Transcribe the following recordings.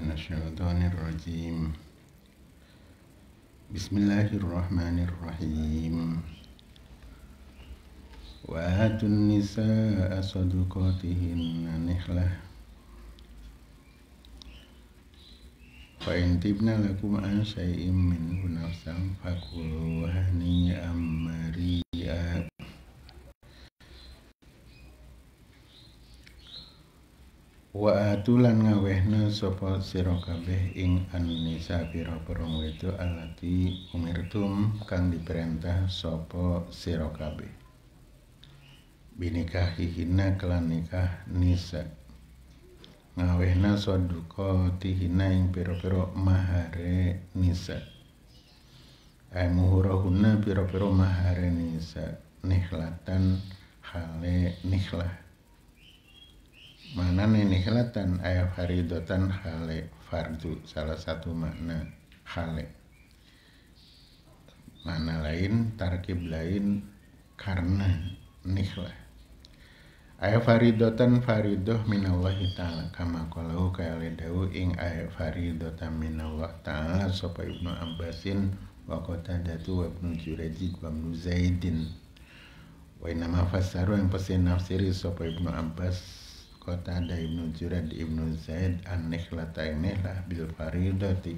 من الشيطان الرجيم بسم الله الرحمن الرحيم وآتوا النساء صدقاتهن نحلة فإن تبن لكم عن شيء منه نفسا فكلوه هنيئا مريئا wa atulan ngawehna sapa sira kabeh ing anisa pira perang wedo alati umirtum kang diperintah sapa sira kabeh hihina kelan nikah nisa ngawehna saduka tihina ing pira-pira mahare nisa ay muhurahunna pira-pira mahare nisa nihlatan hale nihlah Mana ini kelatan ayat faridotan hale fardu salah satu makna hale mana lain tarkib lain karena niklah ayat faridotan faridoh minallahi ta'ala kama kalau kayale ing ayat faridotan minallah ta'ala sopa ibnu ambasin wa kota datu wa ibnu jurejid wa ibnu zaidin wa inama fasaru yang pasti nafsiri sopa ibnu ambas kota ada Ibnu Jurad Ibnu Zaid an nihlata nihlah bil faridati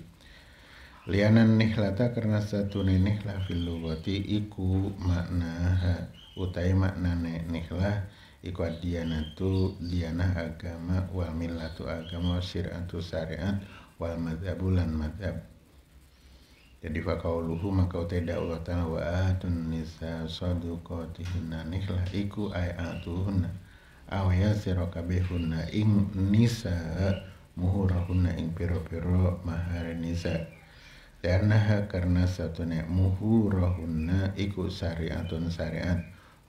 lianan nihlata karena satu nihlah fil lugati iku makna utai makna nihlah iku adiana tu diana agama wa millatu agama syir'atu syariat wa madhabulan madhab jadi fakauluhu maka utai Allah ta'ala wa atun nisa saduqatihinna nihlah iku ayatuhunna aw yasira kabehunna ing nisa muhurahunna ing piro-piro mahar nisa Karena karena satu nek muhurahunna iku syariatun syariat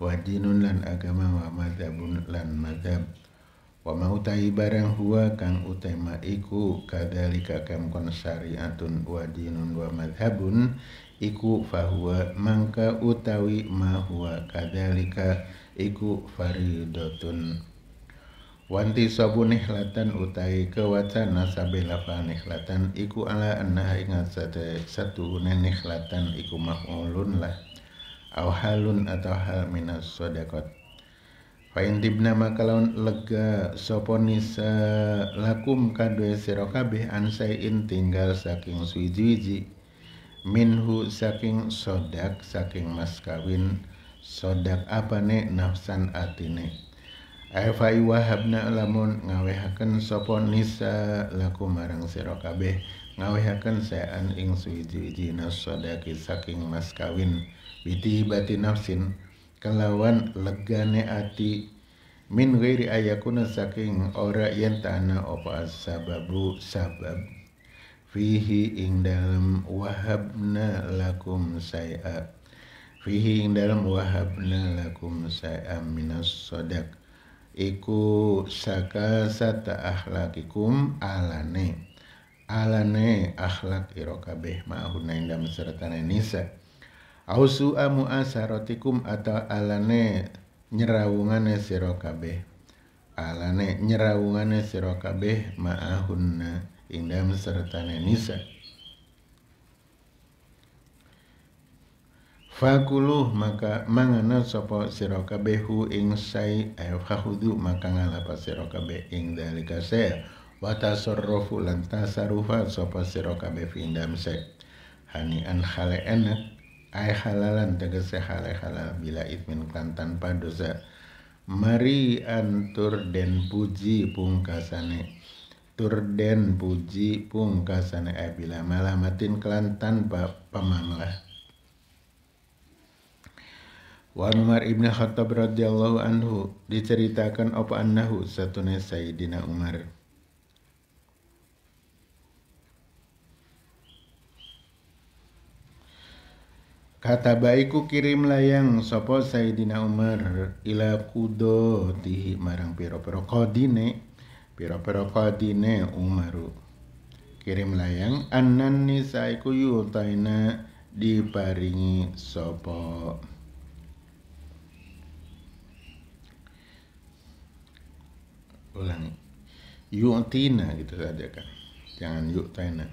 Wadinun lan agama wa madhabun lan madhab Wa mautai barang huwa kang utema iku kadalika kam kon sari atun wadinun wa madhabun iku fahuwa mangka utawi ma huwa kadalika iku faridotun Wanti sabu nihlatan utai kewacana nasabe lafa nihlatan iku ala anna ingat sate satu nihlatan iku maf'ulun lah aw halun atau hal minas sodakot fa intibna makalaun lega soponisa lakum kadwe sira ansaiin tinggal saking suwiji-wiji minhu saking sodak saking maskawin kawin sodak apa ne nafsan atine Eva wahabna lamun ngawehaken sapa nisa laku marang sira kabeh ngawehaken saean ing suiji-jina sodaki saking mas kawin biti bati nafsin kelawan legane ati min ghairi ayakuna saking ora yen tanah opa sababu sabab fihi ing dalam wahabna lakum saya fihi ing dalam wahabna lakum sa'am minas sodak iku saka sata akhlakikum alane alane akhlak ira kabeh ma'huna ing dalam sertane nisa au su'a mu'asaratikum atau alane nyerawungane sira alane nyerawungane sira kabeh ma'ahunna ing sertane nisa Fakuluh maka mangana sopo siroka behu ing sai ayo fakhudhu maka ngalapa siroka be ing dalika sa wa tasarrufu lan tasarufa sapa sira kabeh findam hani an hale enak ay halalan tegese hale halal bila itmin kantan tanpa dosa mari antur den puji pungkasane den puji pungkasane ay bila malamatin kelan tanpa pamanglah Wa Umar ibn Khattab radhiyallahu anhu diceritakan apa annahu satu Sayyidina Umar. Kata baiku kirim layang sopo Sayyidina Umar ila kudo tihi marang piro-piro kodine piro-piro kodine Umaru. Kirim layang anan nisaiku yutaina diparingi sopo. ulangi yu'tina gitu saja kan jangan yu'tina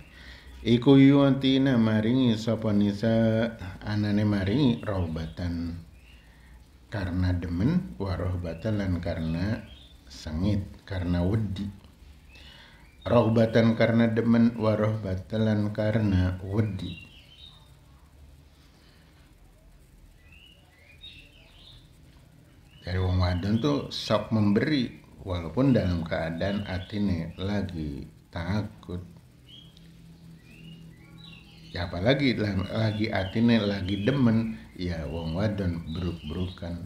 iku yu'tina maringi sapa nisa anane maringi rawbatan karena demen warohbatan lan karena sengit karena wedi rohbatan karena demen warohbatan lan karena wedi dari wong wadon tuh sok memberi walaupun dalam keadaan atine lagi takut ya apalagi lagi atine lagi demen ya wong wadon beruk-berukan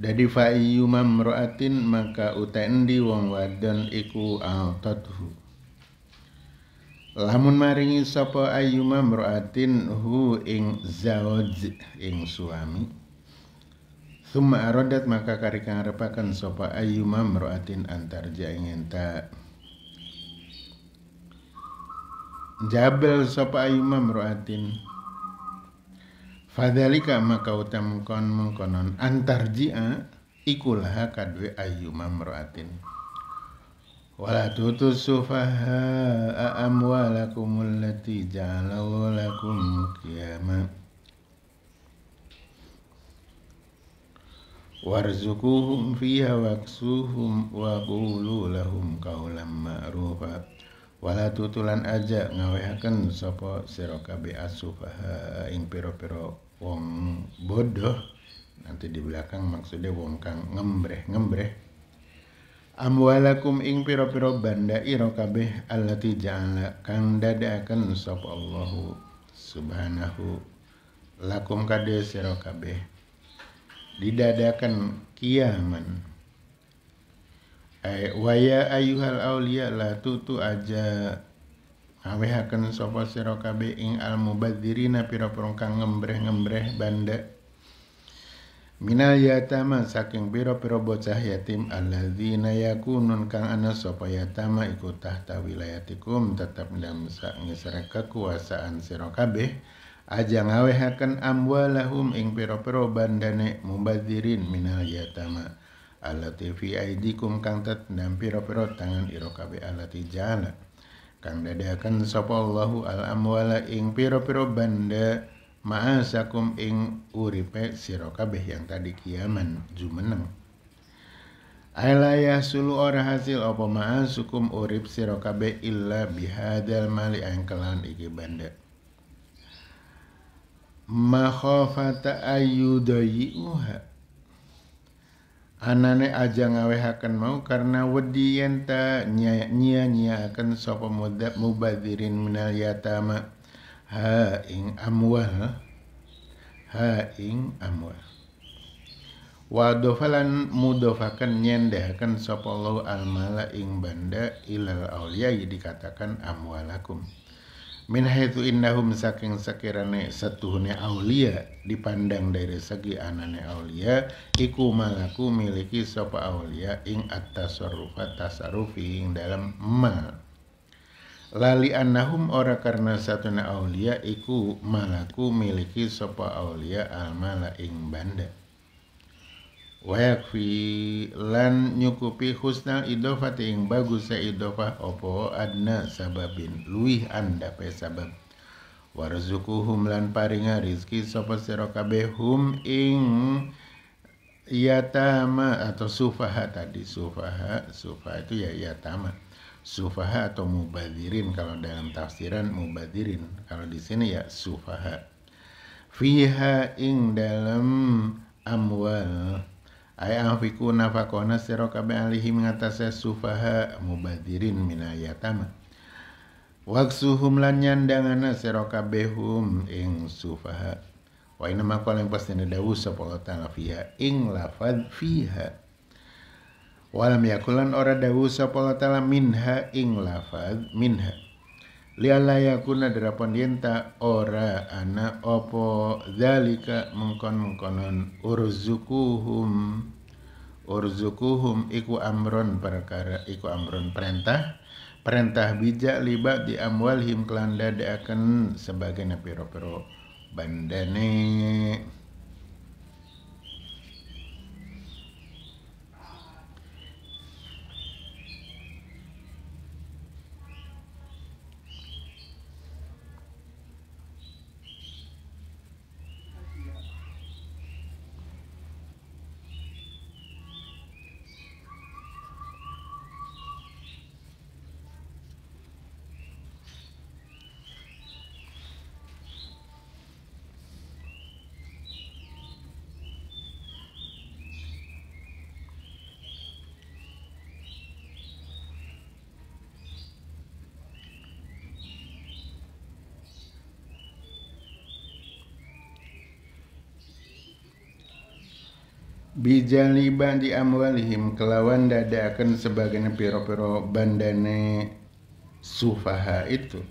dari fa'iyuma mro'atin maka utendi wong wadon iku altadhu lamun maringi sapa ayuma mro'atin hu ing zawaj ing suami Summa aradat maka kari repakan sopa ayyuma meruatin antar ingin ta Jabel sopa ayyuma meruatin Fadhalika maka utamkon mengkonon jia ikulah kadwe ayyuma meruatin wala tutu sufaha amwalakum allati ja'alallahu lakum qiyamah warzukuhum fiha waksuhum wa qulu lahum qawlan ma'rufa wala tutulan aja ngawehaken sapa sira kabeh asufaha ing pira-pira wong bodoh nanti di belakang maksudnya wong kang ngembreh ngembreh amwalakum ing pira-pira banda ira kabeh allati ja'ala kang dadakan sapa Allahu subhanahu lakum kade sira kabeh didadakan kiaman ay waya ayuhal aulia la tutu aja awehakan sapa sira ing al mubadzirina pira kang ngembreh-ngembreh banda. Minal yatama saking pira-pira bocah yatim alladzina yakunun kang ana sapa yatama iku tahta wilayatikum tetap dalam sak kekuasaan sira kabeh aja ngawehaken amwalahum ing pira-pira bandane mubadzirin minal yatama alati fi aidikum kang tetendam pira-pira tangan ira alati jala kang dadakan sapa Allahu al amwala ing pira-pira banda ma'asakum ing uripe sira yang tadi kiaman jumeneng Ala sulu ora hasil opo ma'asukum urip sirokabe illa bihadal mali angkelan iki banda makhafata ayyudayi'uha anane aja ngawehakan mau karena wedi yenta nyia nyia akan sapa mudab mubadirin minal yatama ha ing amwal ha ing amwal wa dofalan mudofakan nyendahaken sapa Allah al mala ing banda ilal auliya dikatakan amwalakum min haitsu innahum saking sakirane setuhune aulia dipandang dari segi anane aulia iku malaku miliki sapa aulia ing at-tasarrufa tasarrufi ing dalam ma lali annahum ora karena satuna aulia iku malaku miliki sapa aulia al mala ing banda Wafi lan nyukupi husnal idofati ting bagus sa ya idofah opo adna sababin luih anda pe sabab warzukuhum lan paringa rizki sopa sira hum ing yatama atau sufaha tadi sufaha sufaha itu ya yatama sufaha atau mubadirin kalau dalam tafsiran mubadirin kalau di sini ya sufaha fiha ing dalam amwal ay anfiku nafakona sira kabeh alihi ngatasé sufaha mubadirin minayatama waksuhum lan nyandangana sira kabehum ing sufaha wa inna ma qala pasti nedawu sapa Allah taala fiha ing lafad fiha walam yakulan ora dawu sapa Allah taala minha ing lafad minha liala yakuna darapon yenta ora ana opo zalika mengkon-mengkonon urzukuhum urzukuhum iku amron perkara iku amron perintah perintah bijak libat di himklanda kelanda akan sebagai napiro-piro bandane bijali bandi amwalihim kelawan dada akan sebagian piro-piro bandane sufaha itu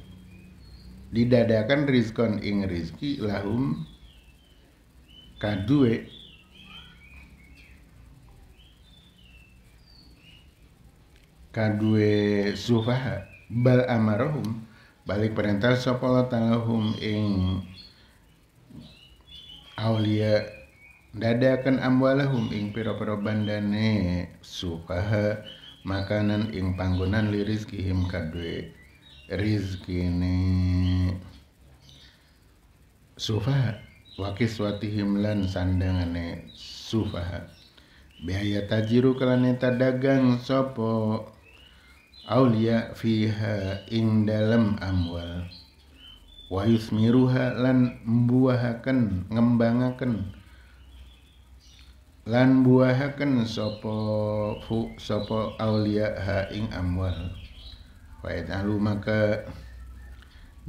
didadakan rizkon ing rizki lahum kadue kadue sufaha bal amarohum balik perintah sapa lahum ing aulia dadakan amwalahum ing pira-pira bandane supaha makanan ing panggonan li rizkihim kadwe rizkine sufaha wakiswatihim lan sandangane sufa biaya tajiru kalane tadagang sopo aulia fiha ing dalam amwal wa yusmiruha lan mbuahaken ngembangaken lan buahaken sopo fu sopo aulia ha ing amwal Wa'id alu maka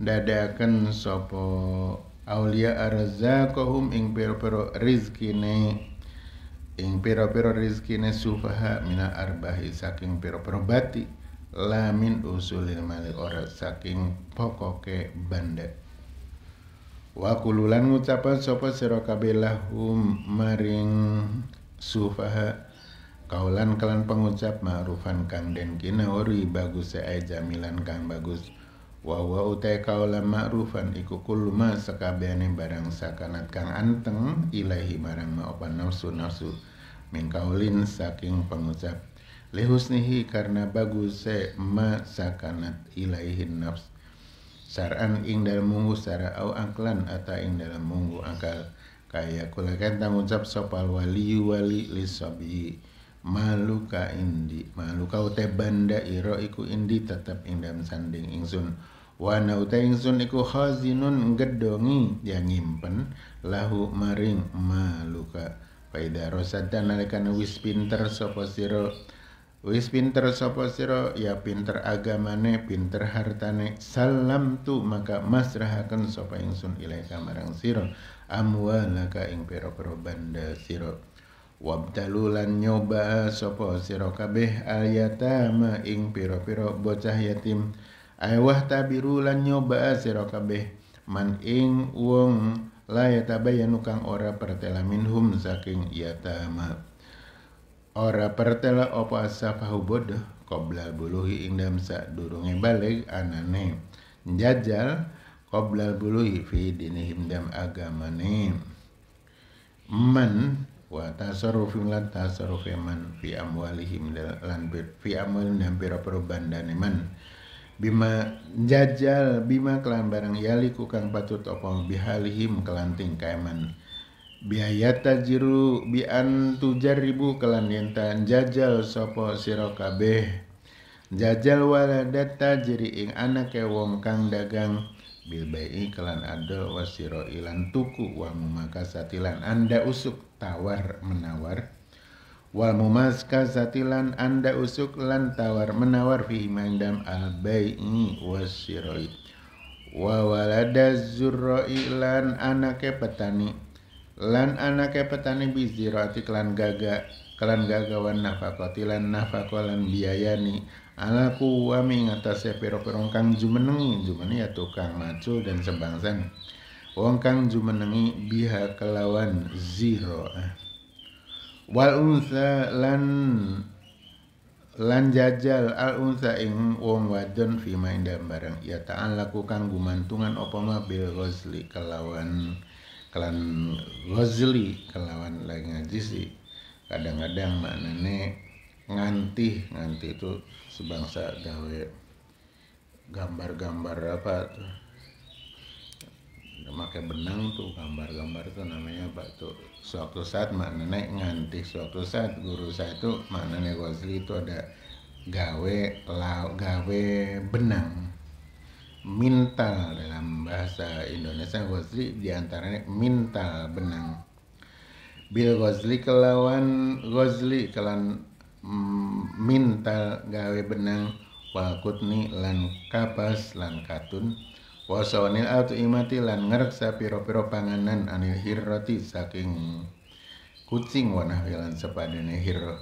dadakan sopo aulia arzaqahum ing pira-pira rizkine ing pira-pira rizkine sufaha mina arbahi saking pira-pira bati lamin usulil mali ora saking pokoke bandek wa kululan ngucapan sapa sira kabeh lahum maring sufaha kaulan kelan pengucap ma'rufan kang den kinauri bagus seai jamilan kang bagus wa wa utai kaulan ma'rufan iku kullu ma barang sakanat kang anteng ilahi marang maopan nafsu nafsu min saking pengucap lihusnihi karena bagus e ma sakanat ilaihin nafsu saran ing dalam munggu secara au angklan atau ing dalam munggu angkal kaya kulakan tanggung jawab sopal wali wali lisabi maluka indi maluka uta banda iro iku indi tetap ing dalam sanding ingsun wana uta ingsun iku khazinun gedongi yang nyimpen lahu maring maluka Paida rosad dan nalikan wis pinter sopo siro Wis pinter sopo siro, ya pinter agamane, pinter hartane. Salam tu maka masrahaken sapa ingsun kamarang siro sira amwalaka ing pero-pero banda siro. Wabdalulan nyoba sopo siro kabeh ayatama ing pero pero bocah yatim. Ayah tabirulan nyoba siro kabeh man ing wong la kang ora pertela minhum saking yatama ora pertela opo asafahu bodoh qobla buluhi indam durunge balik anane jajal qobla buluhi fi dinihim himdam agamane man wa tasarrufim lan tasarufi man fi amwalihim lan fi amwalihim dan pira bandane man bima jajal bima kelan barang yali kukang patut opo bihalihim kelanting kaiman biaya tajiru bi an tujaribu kelan yenta jajal sopo siro kabeh jajal waladat jiri ing anak wong kang dagang bil bayi kelan adol wasiro ilan tuku wa satilan anda usuk tawar menawar wa mumaska satilan anda usuk lan tawar menawar fi mandam al bayi wasiro wa walada zurro ilan anake petani lan anake petani bizirati klan gaga kelan gagawan nafakoti lan nafakolan biayani ala kuwa mengatasi piro-piro kang jumenengi jumeni ya tukang macul dan sebangsan wong kang jumenengi biha kelawan ziro eh. wal unsa lan lan jajal al unsa ing wong wadon fima indah barang ya laku kang gumantungan opoma bil ghazli kelawan kelan Ghazali kelawan lagi ngaji sih kadang-kadang maknane nganti nganti itu sebangsa gawe gambar-gambar apa tuh memakai benang tuh gambar-gambar tuh namanya apa tuh suatu saat nenek nganti suatu saat guru saya itu nenek Ghazali itu ada gawe lau gawe benang Mintal dalam bahasa Indonesia Ghazli diantaranya mintal benang Bil Ghazli kelawan Ghazli kelan mm, minta gawe benang wakutni lan kapas lan katun wasawanil atu imati lan ngereksa piro-piro panganan anil hirroti saking kucing wanahwilan sepadane hirro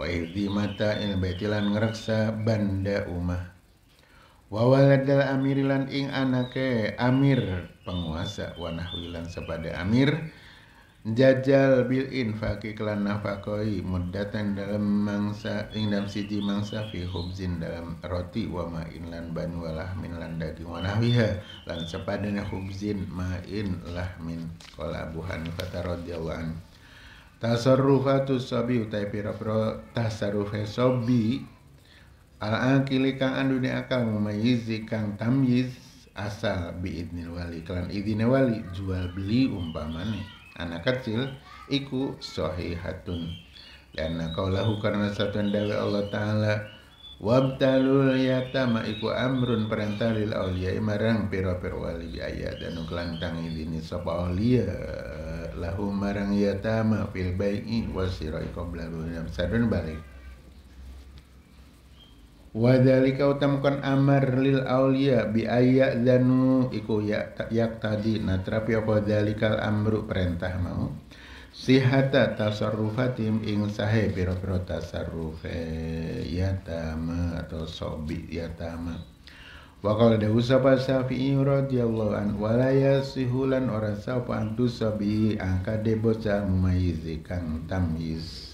wa mata il baitilan ngereksa banda umah wawaladal amirilan ing anake amir penguasa wanahwilan sepada amir jajal bil infaki kelan nafakoi mudatan dalam mangsa ing dalam siji mangsa fi hubzin dalam roti wa ma'in lan ban wa lahmin lan daging wa nahwiha lan sepadanya hubzin ma'in lahmin qala Abu Hanifah radhiyallahu an tasarrufatu sobi utai pira-pira tasarrufe sobi al akili kang andu akal memayizi kang tamyiz asal biidnil wali kelan idine wali jual beli umpamane anak kecil iku sohi hatun karena kaulahu karena satu dawai Allah Ta'ala Wabtalul yatama iku amrun perintah lil awliya marang piro piro wali biaya dan kelantang idini sopa awliya lahum marang yatama fil wasiro iku qabla sadun balik wa utamukan amar lil aulia bi ayak danu iku ya, yak tadi nah terapi apa dalikal amru perintah mau sihata tasarrufatim ing sahe biro pira tasarrufe yatama atau sobi yatama wa qala dawu sapa syafi'i radhiyallahu an walaya sihulan ora sapa antu sobi angka debocah mumayiz kang tamyiz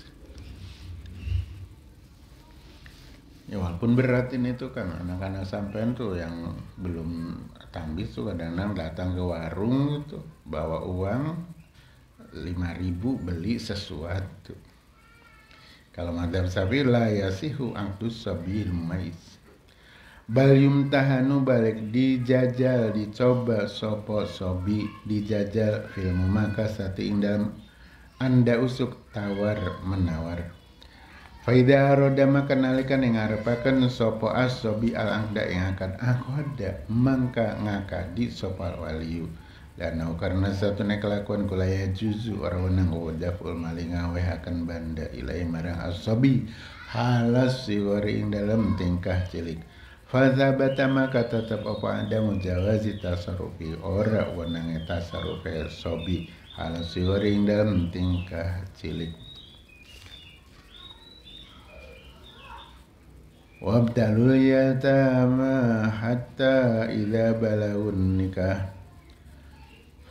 Ya walaupun berat ini tuh kan anak-anak sampean tuh yang belum tambis tuh kadang-kadang datang ke warung itu bawa uang lima ribu beli sesuatu. Kalau madam sapi ya sih yasihu tuh sabil mais. Balium tahanu balik dijajal dicoba sopo sobi dijajal film maka sate ing anda usuk tawar menawar Faida roda maka nalikan yang ngarepaken sopo as sobi al angda yang akan aku ada mangka ngakadi sopo al waliyu danau karena satu kelakuan kulaya juzu orang wenang wadaful malinga akan banda ilai marang asobi halas siwari ing dalam tingkah cilik Faza batama kata tetap apa anda mujawazi tasarufi ora wenang tasarufi sobi halas siwari ing dalam tingkah cilik Wabdalul yatama hatta ila balagun nikah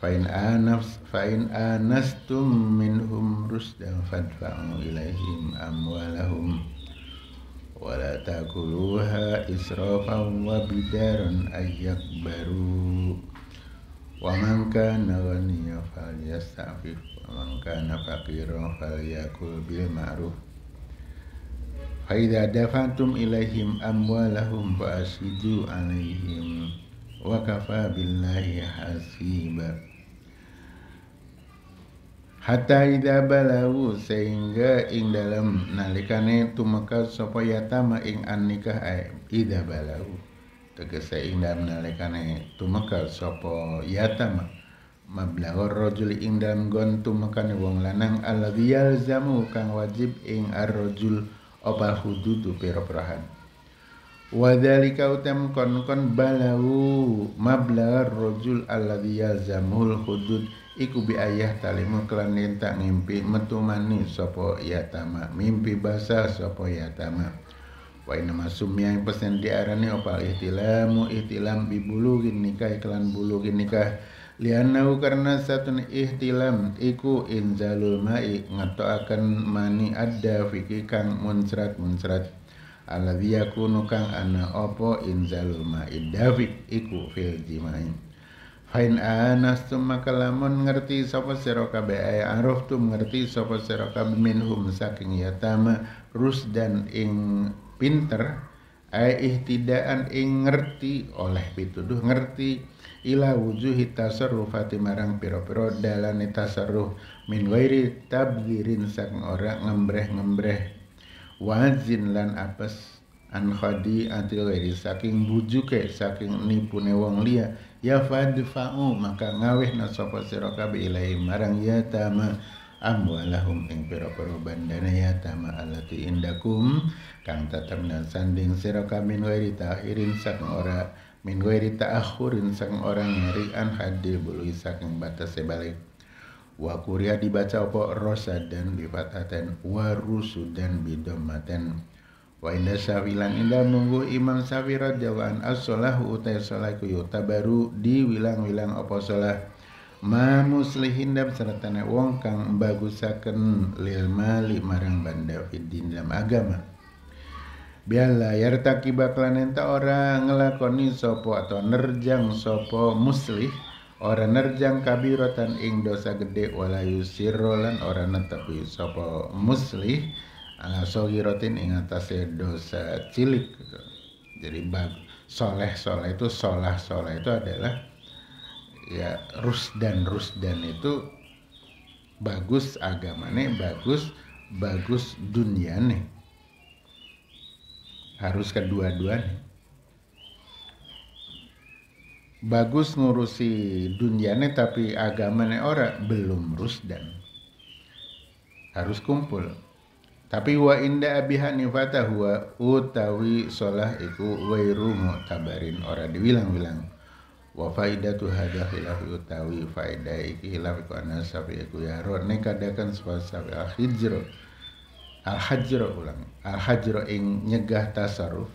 Fain anas fain anas tum minhum rus dan fadfamu ilaim amwalahum walatakuluhha israfam wa bidaran ayak baru wamanka nawaniya fal yastafif wamanka nafakiro fal yakul bil maruf Faida dafatum ilaihim amwalahum fa'asyidu alaihim wa kafa billahi hasiba hatta ida balawu sehingga ing dalam nalikane tumeka sapa yatama ing annikah ida balawu tegese ing dalam nalikane tumeka sapa yatama mablagha rajul ing dalam gon tumekane wong lanang alladhi yalzamu kang wajib ing ar-rajul opal hududu pira-pirahan Wadhalika utam kon kon balau mablar rojul alladhi yazamul hudud iku bi ayah talimu kelan lintak mimpi metu mani sopo yatama mimpi basah sopo yatama wa nama sumia yang pesen diarani opal ihtilamu ihtilam bibulu nikah iklan bulu nikah lianau karena satun ihtilam iku inzalul ma'i akan mani ada fikir kang munsrat munsrat ala yakunu kang ana opo inzalul ma'i david iku fil jimain Fain anas tu lamun ngerti sapa seroka be ay aruf tu ngerti sapa seroka minhum saking yatama dan ing pinter ai ihtidaan ing ngerti oleh pituduh ngerti ila wujuhi tasarrufati marang pira-pira dalane tasarruf min ghairi tabyirin sang ora ngembreh-ngembreh wazin lan apes an khadi atil ghairi saking bujuke saking nipune wong liya ya fadfa'u maka ngaweh nasapa sira kabeh ilahi marang ya tama amwalahum ing pira-pira bandana yatama alati indakum kang tatemnan sanding sira kami ghairi tahirin sak ora min ghairi ta'akhurin sak ora ngeri an hadi sak saking batas sebalik wa kuria dibaca opo rosad dan bifataten wa rusud dan bidomaten wa inda sawilan inda nunggu imam sawirat radhiyallahu as-solahu utai solaku yuta baru diwilang-wilang opo solah Ma mamuslihin dam sertana wong kang bagusaken lil mali marang banda fiddin dalam agama biarlah yarta bakalan enta ora ngelakoni sopo atau nerjang sopo muslih ora nerjang kabirotan ing dosa gede wala yusirrolan ora netepi sopo muslih ala sohirotin ing atasnya dosa cilik jadi bab soleh soleh itu solah soleh itu adalah ya Rus dan Rus dan itu bagus agamane, bagus bagus dunia nih harus kedua-duanya bagus ngurusi dunianya tapi agamane ora belum Rus dan. harus kumpul tapi wa inda Abi Hanifah huwa utawi sholah iku wairu mu'tabarin ora diwilang-wilang wa faidatu hadza khilaf yutawi faida iki khilaf ku anasabi ku yaro nek kadakan sebab al al ulang al ing nyegah tasaruf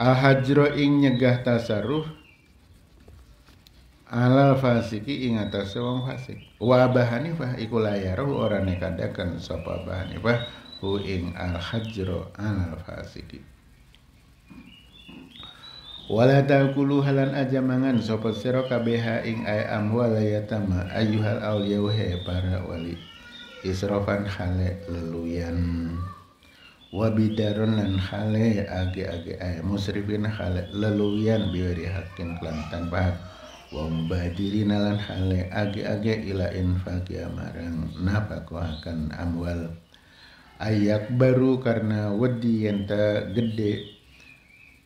al ing nyegah tasaruf alal fasiki ing atas wong fasik wa fa iku layaruh ora kadakan sapa bahanifah hu ing al hajro alal fasiki wala taqulu halan aja mangan sapa sira kabeh ing ay amwala yatama ayyuhal awliya he para wali israfan hale leluyan wa bidaron lan hale age-age ay musrifin hale leluyan biwari hakin kelantan pahak wa mubadirin lan hale age-age ila infaqi amarang napako akan amwal ayak baru karena wedi yang tak gede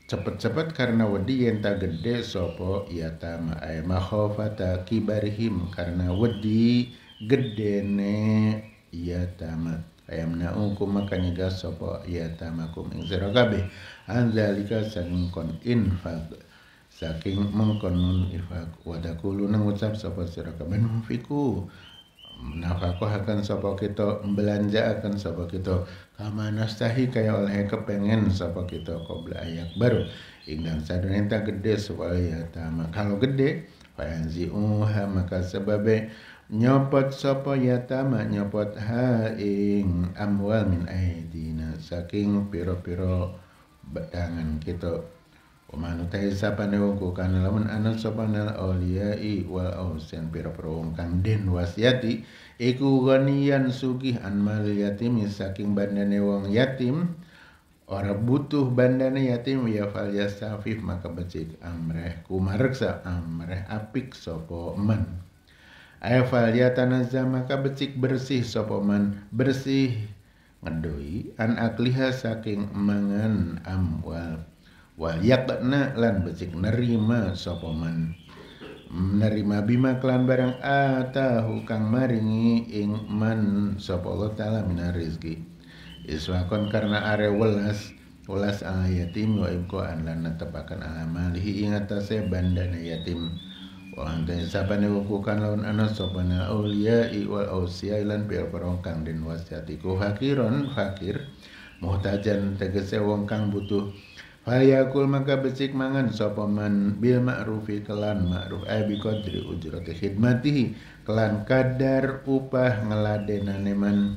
cepat-cepat karena wedi yang tak gede sopo ya tama ma'ai mahovata kibarihim karena wedi gede ne ya tama ayam naungku makanya gas sopo yata makum ing kabe anzalika saking kon infak saking mengkonun infak wadakulun nangucap sopo sirokabe nufiku menafkahkan akan sapa kita belanja akan sapa kita kama nastahi kaya oleh kepengen sapa kita beli ayak baru ingkang sadoneta gede supaya tama kalau gede uha maka sebabnya nyopot sapa tama nyopot ha ing amwal min aidina saking piro-piro tangan kita teh utahi sapane wong kukane lamun ana sapane i wal ausen pira-pira wong kang den wasiati iku ganian sugih an mal yatim ya saking bandane wong yatim ora butuh bandane yatim ya fal safif maka becik amreh kumareksa amreh apik sopo man ayo fal yatanazza maka becik bersih sopo man bersih ngedoi an akliha saking mangan amwal wal yakna lan becik nerima sopoman menerima bima klan barang atahu kang maringi ing man sopolo Allah taala rizki iswakon karena are welas welas al yatim wa ibqaan lan natapakan amalihi ing atase bandana yatim Walang dan sapan wukukan lawan anak sopana aulia iwal ausia ilan biar perongkang dan wasiatiku hakiron fakir muhtajan tegese wong kang butuh Fayakul maka becik mangan sapa man bil ma'rufi kelan ma'ruf ay eh, bi qadri ujrati khidmatihi kelan kadar upah ngeladenane man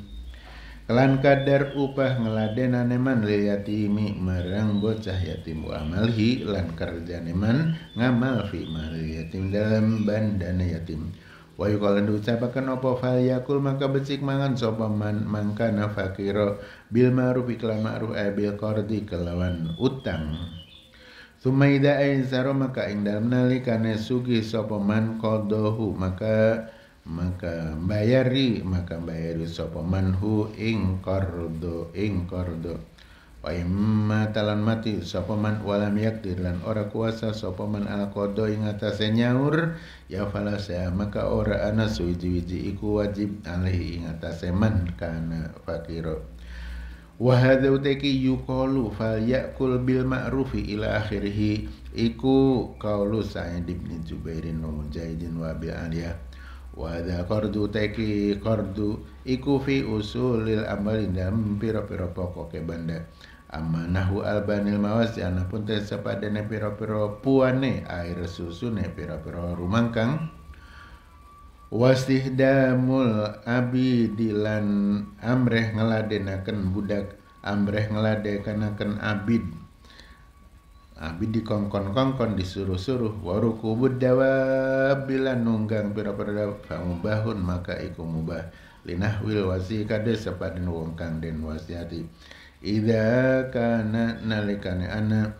kelan kadar upah ngeladenane man lil yatimi marang bocah yatim wa amalhi lan kerjane man ngamal fi mal yatim dalam bandane yatim Wa yukalan diucapaken apa fal yakul maka becik mangan sapa man mangkana fakira bil ma'ruf iklan ma'ruf ay eh, bil qardi kelawan utang. Sumaida aizaro maka ing dalem nalikane sugi sapa man qadahu maka maka bayari maka bayari sapa manhu ing kordo ing kordo. Wa imma talan mati sopaman man walam yakdir lan ora kuasa sopaman man al qada ing nyaur ya falasya maka ora ana suwiji-wiji iku wajib alih ing man kana fakiro Wa hadza utaki yukolu fal yakul bil ma'rufi ila akhirhi iku kaulu Sa'id ibn Jubairin wa Mujahidin wa bil Aliyah hadha kordu teki kordu iku fi usulil lil dan piro-piro pokoknya banda amanahu albanil mawas ya ana pun pera pera puan puane air susu susune pira-pira rumangkang dilan abidilan amreh nakan budak amreh ngeladenaken abid abid dikongkon-kongkon disuruh-suruh waruku budawa bila nunggang pera kamu bahun maka iku mubah linahwil wasi kade sepadan wong kang den wasiati Ida kana nalikane ana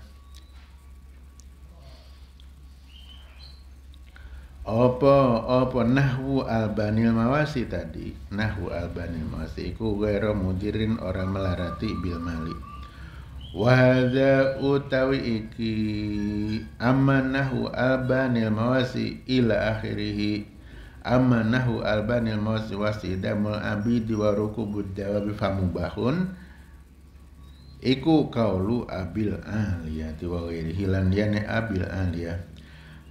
Apa apa nahwu albanil mawasi tadi Nahwu albanil mawasi iku gairah mudirin orang melarati bil mali Wahada utawi iki amanahu albanil mawasi ila akhirihi amanahu albanil mawasi wasidamul abidi wa rukubud dawabi famubahun Iku kaulu abil ahliya tiwa hilang hilan ne abil ahliya.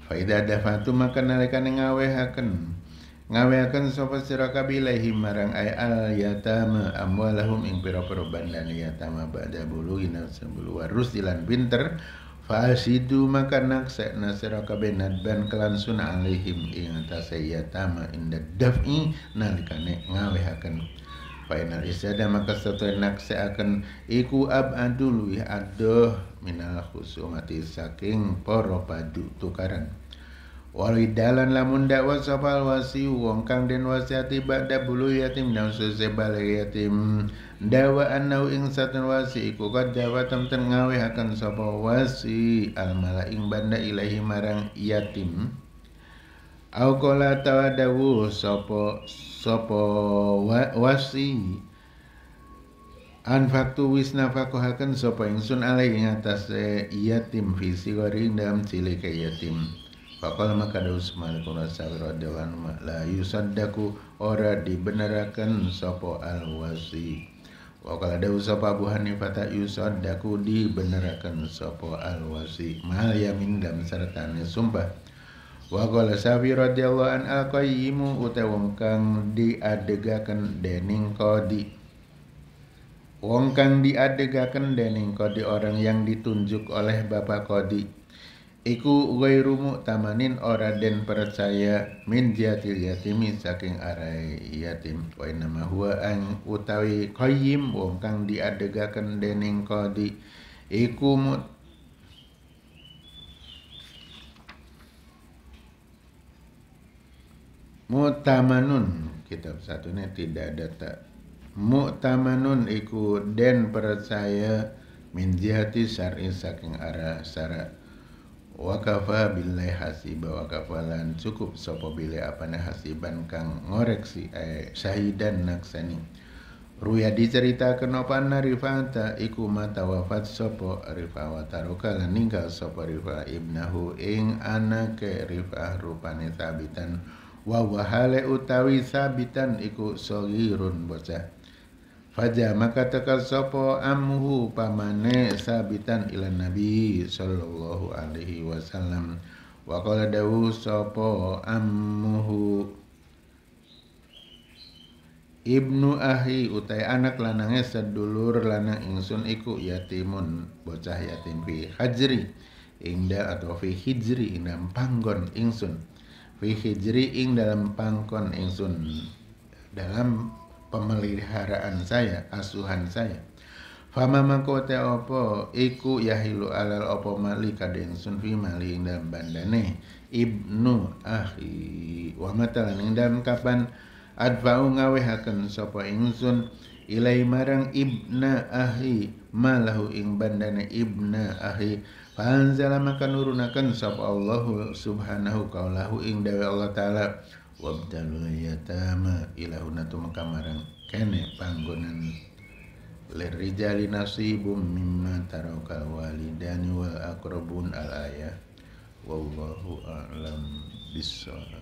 faida ada dafatu maka nalikane ngawehaken ngawehaken sapa sira kabilahi marang ay al yatama amwalahum ing pira-pira bandan yatama ba'da bulu nafsin sembulu warus dilan pinter fasidu maka naksa nasira kabenat ban kelansun alihim ing atase yatama inda daf'i nalikane ngawehaken Fainal isyada maka satu enak seakan iku ab adulu ya adoh minal khusumati saking poro padu tukaran. Walidalan lamun dakwa sopal wasi wong kang den wasiati ba'da bulu yatim dan susi balai yatim dawa annau ing satun wasi iku kad dawa temten ngawe akan sopal wasi al ing banda ilahi marang yatim au qala sopo dawu sopo wasi anfaktu wis nafakohaken sopo ingsun alai ing atas yatim fi sigari dalam cilik yatim Fakol maka daus malikun asawir adawan la yusaddaku ora dibenerakan sopo al wasi Wakala daus sapa Abu Hanifah tak yusaddaku dibenerakan sopo al wasi. Mahal yamin dan sertane sumpah Wa qala Syafi radhiyallahu an al-qayyimu utawa kang diadegaken dening qadi. Wong kang diadegaken dening qadi orang yang ditunjuk oleh Bapak Qadi. Iku ghairu mu'tamanin ora den percaya min jatil yatimi saking arai yatim. Wa inama huwa an utawi qayyim wong kang diadegaken dening qadi. Iku mu'tamanin mutamanun kitab satunya tidak ada tak mutamanun iku den percaya min jihati syar'i saking arah syara wakafa billahi hasiba wakafalan cukup sopo bilai apane hasiban kang ngoreksi eh, syahidan naksani Ruya diceritakan apa narifata iku mata wafat sopo rifa wataruka ninggal sopo rifa ibnahu ing anake rifah rupane sabitan wa wahale utawi sabitan iku sogirun bocah Faja maka teka sopo amhu pamane sabitan ilan Nabi sallallahu alaihi wasallam wa kala dawu sopo amhu Ibnu Ahi utai anak esad sedulur lanang ingsun iku yatimun bocah yatim fi hajri ingda atau fi hijri ingda panggon ingsun Fihijri ing dalam pangkon ingsun dalam pemeliharaan saya asuhan saya fama mangko te opo iku yahilu alal opo mali kada ingsun fi mali ing dalam bandane ibnu ahi wa matalan ing dalam kapan adfa'u ngawehaken ing ingsun ilai marang ibna ahi malahu ing bandane ibna ahi Panzala maka nurunakan sapa Allah subhanahu kaulahu ing dawe Allah taala wabdalul yatama ilahuna tu maka marang kene panggonan lirijali nasibum mimma taraka walidani wal aqrabun al ayah wallahu a'lam bissawab